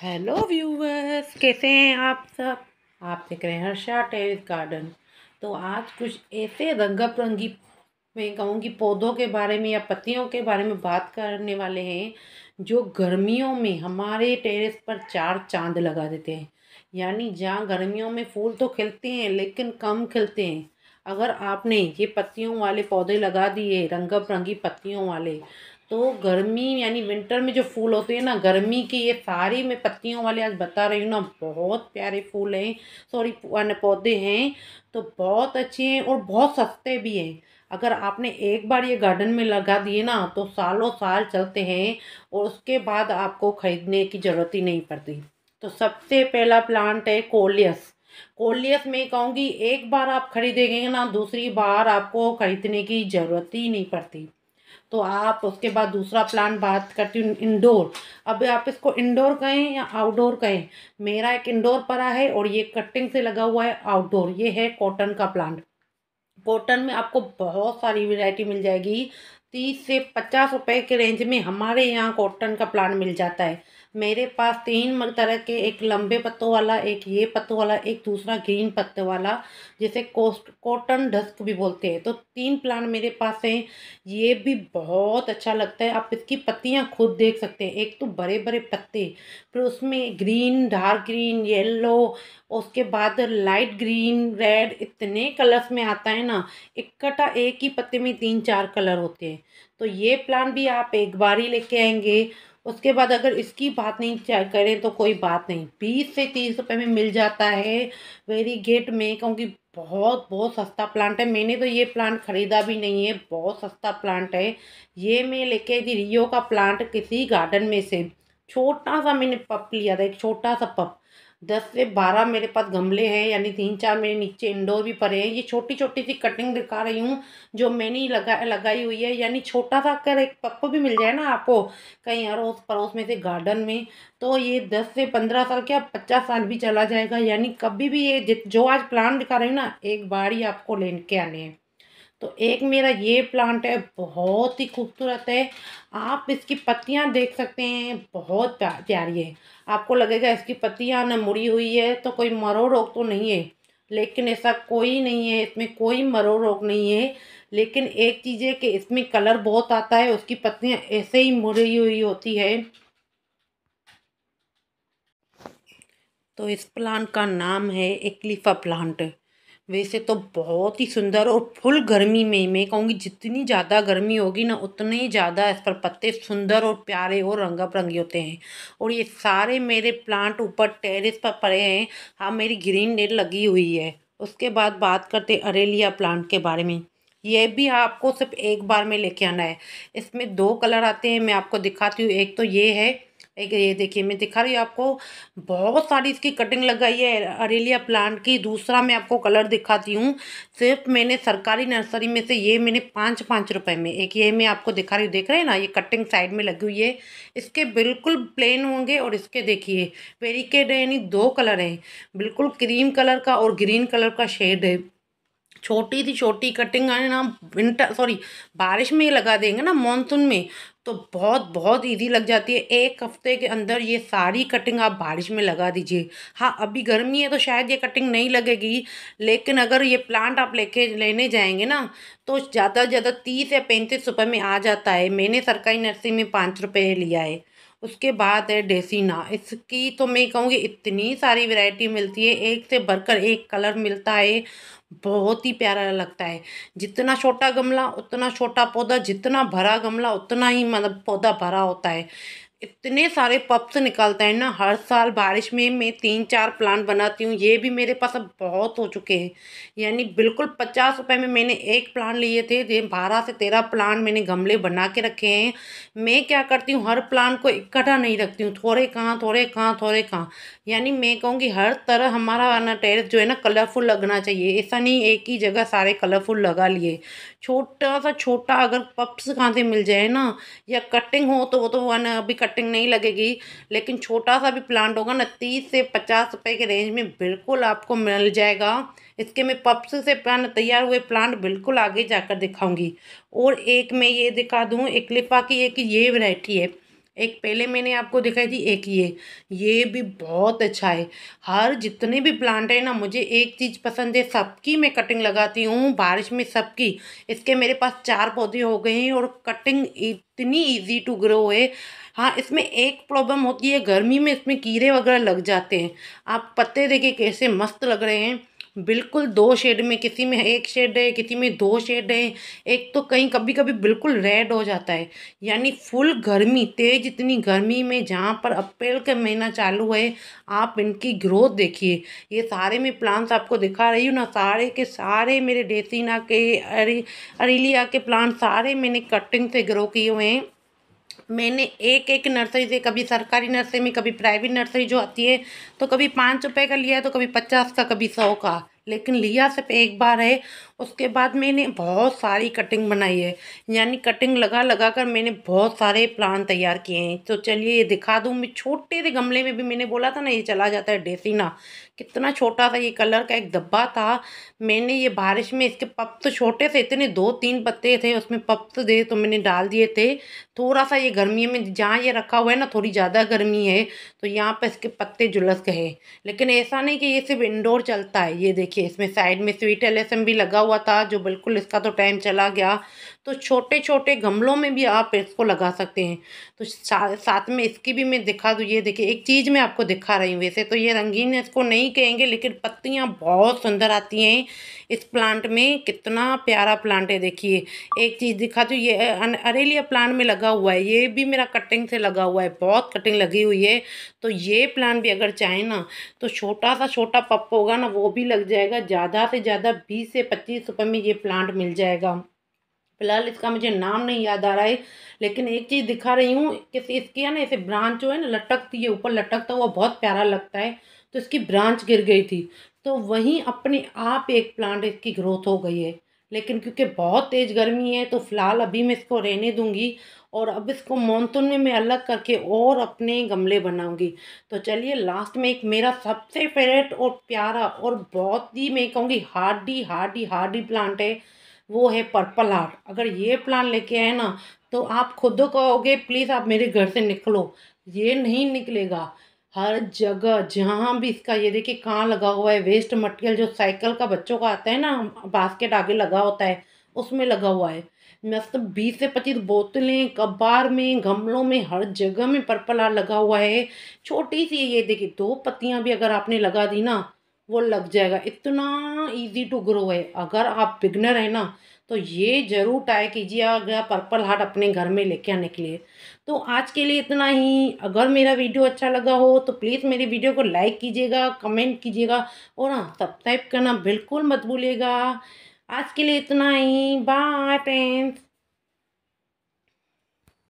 hello viewers कैसे हैं आप सब आप देख रहे हैं हर्षा टेरिस गार्डन तो आज कुछ ऐसे रंग बिरंगी मैं कहूँगी पौधों के बारे में या पत्तियों के बारे में बात करने वाले हैं जो गर्मियों में हमारे टेरेस पर चार चांद लगा देते हैं यानी जहाँ गर्मियों में फूल तो खिलते हैं लेकिन कम खिलते हैं अगर आपने ये पत्तियों वाले पौधे लगा दिए रंग बिरंगी पत्तियों वाले तो गर्मी यानी विंटर में जो फूल होते हैं ना गर्मी के ये सारे मैं पत्तियों वाले आज बता रही हूँ ना बहुत प्यारे फूल हैं सॉरी पौधे हैं तो बहुत अच्छे हैं और बहुत सस्ते भी हैं अगर आपने एक बार ये गार्डन में लगा दिए ना तो सालों साल चलते हैं और उसके बाद आपको ख़रीदने की ज़रूरत ही नहीं पड़ती तो सबसे पहला प्लांट है कोलियस कोलियस में कहूँगी एक बार आप खरीदेंगे ना दूसरी बार आपको खरीदने की ज़रूरत ही नहीं पड़ती तो आप उसके बाद दूसरा प्लान बात करती हूँ इंडोर अब आप इसको इंडोर कहें या आउटडोर कहें मेरा एक इंडोर पड़ा है और ये कटिंग से लगा हुआ है आउटडोर ये है कॉटन का प्लांट कॉटन में आपको बहुत सारी वेराइटी मिल जाएगी तीस से पचास रुपए के रेंज में हमारे यहाँ कॉटन का प्लांट मिल जाता है मेरे पास तीन तरह के एक लंबे पत्तों वाला एक ये पत्तों वाला एक दूसरा ग्रीन पत्ते वाला जिसे कोस्ट कॉटन डस्क भी बोलते हैं तो तीन प्लांट मेरे पास हैं ये भी बहुत अच्छा लगता है आप इसकी पत्तियाँ खुद देख सकते हैं एक तो बड़े बड़े पत्ते फिर उसमें ग्रीन डार्क ग्रीन येलो उसके बाद लाइट ग्रीन रेड इतने कलर्स में आता है ना इकट्ठा एक ही पत्ते में तीन चार कलर होते हैं तो ये प्लान भी आप एक बार ही लेके आएंगे उसके बाद अगर इसकी बात नहीं करें तो कोई बात नहीं बीस से तीस रुपये में मिल जाता है वेरी गेट में क्योंकि बहुत बहुत सस्ता प्लांट है मैंने तो ये प्लांट ख़रीदा भी नहीं है बहुत सस्ता प्लांट है ये मैं लेके थी रियो का प्लांट किसी गार्डन में से छोटा सा मैंने पप लिया था एक छोटा सा पप दस से बारह मेरे पास गमले हैं यानी तीन चार मेरे नीचे इंडोर भी पड़े हैं ये छोटी छोटी सी कटिंग दिखा रही हूँ जो मैंने लगा लगाई हुई है यानी छोटा सा अगर एक पप भी मिल जाए ना आपको कहीं अड़ोस पड़ोस में से गार्डन में तो ये दस से पंद्रह साल क्या पचास साल भी चला जाएगा यानी कभी भी ये जो आज प्लान दिखा रही हूँ ना एक बार ही आपको लेके आने हैं तो एक मेरा ये प्लांट है बहुत ही खूबसूरत है आप इसकी पत्तियां देख सकते हैं बहुत प्यारी है आपको लगेगा इसकी पत्तियां ना मुड़ी हुई है तो कोई मरो रोग तो नहीं है लेकिन ऐसा कोई नहीं है इसमें कोई मरो रोग नहीं है लेकिन एक चीज़ है कि इसमें कलर बहुत आता है उसकी पत्तियाँ ऐसे ही मुड़ी हुई होती है तो इस प्लांट का नाम है एक्लिफा प्लांट वैसे तो बहुत ही सुंदर और फुल गर्मी में मैं कहूँगी जितनी ज़्यादा गर्मी होगी ना उतने ही ज़्यादा इस पर पत्ते सुंदर और प्यारे और रंगा बिरंगे होते हैं और ये सारे मेरे प्लांट ऊपर टेरेस पर पड़े हैं हाँ मेरी ग्रीन नेट लगी हुई है उसके बाद बात करते अरेलिया प्लांट के बारे में ये भी आपको सिर्फ एक बार में लेके आना है इसमें दो कलर आते हैं मैं आपको दिखाती हूँ एक तो ये है एक ये देखिए मैं दिखा रही हूँ आपको बहुत सारी इसकी कटिंग लगाई है अरेलिया प्लांट की दूसरा मैं आपको कलर दिखाती हूँ सिर्फ मैंने सरकारी नर्सरी में से ये मैंने पाँच पाँच रुपए में एक ये मैं आपको दिखा रही हूँ देख रहे हैं ना ये कटिंग साइड में लगी हुई है इसके बिल्कुल प्लेन होंगे और इसके देखिए वेरिकेड है यानी दो कलर हैं बिल्कुल क्रीम कलर का और ग्रीन कलर का शेड है छोटी थी छोटी कटिंग है ना विंटर सॉरी बारिश में लगा देंगे ना मानसून में तो बहुत बहुत इजी लग जाती है एक हफ्ते के अंदर ये सारी कटिंग आप बारिश में लगा दीजिए हाँ अभी गर्मी है तो शायद ये कटिंग नहीं लगेगी लेकिन अगर ये प्लांट आप लेके लेने जाएंगे ना तो ज़्यादा से ज़्यादा तीस या पैंतीस रुपये में आ जाता है मैंने सरकारी नर्सरी में पाँच रुपये लिया है उसके बाद है डेसीना इसकी तो मैं कहूँगी इतनी सारी वैरायटी मिलती है एक से भरकर एक कलर मिलता है बहुत ही प्यारा लगता है जितना छोटा गमला उतना छोटा पौधा जितना भरा गमला उतना ही मतलब पौधा भरा होता है इतने सारे पप्स निकलते हैं ना हर साल बारिश में मैं तीन चार प्लांट बनाती हूँ ये भी मेरे पास अब बहुत हो चुके हैं यानी बिल्कुल पचास रुपये में मैंने एक प्लांट लिए थे ये बारह से तेरह प्लांट मैंने गमले बना के रखे हैं मैं क्या करती हूँ हर प्लांट को इकट्ठा नहीं रखती हूँ थोड़े कहाँ थोड़े कहाँ थोड़े कहाँ यानी मैं कहूँगी हर तरह हमारा ना टेरिस जो है ना कलरफुल लगना चाहिए ऐसा नहीं एक ही जगह सारे कलरफुल लगा लिए छोटा सा छोटा अगर पप्स कहाँ से मिल जाए ना या कटिंग हो तो वो तो वन अभी कटिंग नहीं लगेगी लेकिन छोटा सा भी प्लांट होगा ना तीस से पचास रुपए के रेंज में बिल्कुल आपको मिल जाएगा इसके मैं पप्स से पेन तैयार हुए प्लांट बिल्कुल आगे जाकर दिखाऊंगी और एक मैं ये दिखा दूँ एक की एक ये वैरायटी है एक पहले मैंने आपको दिखाई थी एक ये ये भी बहुत अच्छा है हर जितने भी प्लांट है ना मुझे एक चीज़ पसंद है सबकी मैं कटिंग लगाती हूँ बारिश में सबकी इसके मेरे पास चार पौधे हो गए हैं और कटिंग इतनी इजी टू ग्रो है हाँ इसमें एक प्रॉब्लम होती है गर्मी में इसमें कीड़े वगैरह लग जाते हैं आप पत्ते देखिए कैसे मस्त लग रहे हैं बिल्कुल दो शेड में किसी में एक शेड है किसी में दो शेड है एक तो कहीं कभी कभी बिल्कुल रेड हो जाता है यानी फुल गर्मी तेज इतनी गर्मी में जहाँ पर अप्रैल का महीना चालू है आप इनकी ग्रोथ देखिए ये सारे में प्लांट्स आपको दिखा रही हूँ ना सारे के सारे मेरे डेसीना के अरे अरेलिया के प्लांट सारे मैंने कटिंग से ग्रो किए हुए हैं मैंने एक एक नर्सरी से कभी सरकारी नर्सरी में कभी प्राइवेट नर्सरी जो आती है तो कभी पाँच रुपये का लिया तो कभी पचास का कभी सौ का लेकिन लिया सिर्फ एक बार है उसके बाद मैंने बहुत सारी कटिंग बनाई है यानी कटिंग लगा लगा कर मैंने बहुत सारे प्लान तैयार किए हैं तो चलिए ये दिखा दूँ मैं छोटे से गमले में भी मैंने बोला था ना ये चला जाता है डेसीना कितना छोटा सा ये कलर का एक डब्बा था मैंने ये बारिश में इसके पप्स छोटे से इतने दो तीन पत्ते थे उसमें पप्स दे तो मैंने डाल दिए थे थोड़ा सा ये गर्मी में जहाँ ये रखा हुआ है ना थोड़ी ज़्यादा गर्मी है तो यहाँ पर इसके पत्ते झुलस गए लेकिन ऐसा नहीं कि ये सिर्फ इंडोर चलता है ये देखिए देखिए इसमें साइड में स्वीट एलेसम भी लगा हुआ था जो बिल्कुल इसका तो टाइम चला गया तो छोटे छोटे गमलों में भी आप इसको लगा सकते हैं तो साथ में इसकी भी मैं दिखा दूँ ये देखिए एक चीज़ मैं आपको दिखा रही हूँ वैसे तो ये रंगीन इसको नहीं कहेंगे लेकिन पत्तियाँ बहुत सुंदर आती हैं इस प्लांट में कितना प्यारा प्लांट है देखिए एक चीज़ दिखा दूँ ये अरेलिया प्लांट में लगा हुआ है ये भी मेरा कटिंग से लगा हुआ है बहुत कटिंग लगी हुई है तो ये प्लांट भी अगर चाहें ना तो छोटा सा छोटा पप होगा ना वो भी लग जाएगा ज़्यादा से ज़्यादा बीस से पच्चीस रुपये में ये प्लांट मिल जाएगा फ़िलहाल इसका मुझे नाम नहीं याद आ रहा है लेकिन एक चीज़ दिखा रही हूँ कि इसकी है ना इसे ब्रांच जो है ना लटकती है ऊपर लटकता हुआ बहुत प्यारा लगता है तो इसकी ब्रांच गिर गई थी तो वहीं अपने आप एक प्लांट इसकी ग्रोथ हो गई है लेकिन क्योंकि बहुत तेज़ गर्मी है तो फ़िलहाल अभी मैं इसको रहने दूँगी और अब इसको मानसून में मैं अलग करके और अपने गमले बनाऊँगी तो चलिए लास्ट में एक मेरा सबसे फेवरेट और प्यारा और बहुत ही मैं कहूँगी हार्डी हार्डी हार्डी प्लांट है वो है पर्पल हार्ट अगर ये प्लान लेके आए ना तो आप खुद कहोगे प्लीज़ आप मेरे घर से निकलो ये नहीं निकलेगा हर जगह जहाँ भी इसका ये देखिए कहाँ लगा हुआ है वेस्ट मटेरियल जो साइकिल का बच्चों का आता है ना बास्केट आगे लगा होता है उसमें लगा हुआ है मस्त तो बीस से पच्चीस बोतलें कबार में गमलों में हर जगह में पर्पल हार लगा हुआ है छोटी सी ये देखिए दो पत्तियाँ भी अगर आपने लगा दी ना वो लग जाएगा इतना इजी टू ग्रो है अगर आप बिगनर हैं ना तो ये ज़रूर ट्राई कीजिए अगर पर्पल हार्ट अपने घर में लेके आने के लिए तो आज के लिए इतना ही अगर मेरा वीडियो अच्छा लगा हो तो प्लीज़ मेरी वीडियो को लाइक कीजिएगा कमेंट कीजिएगा और हाँ सब्सक्राइब करना बिल्कुल मत भूलिएगा आज के लिए इतना ही बाय फ्रेंड्स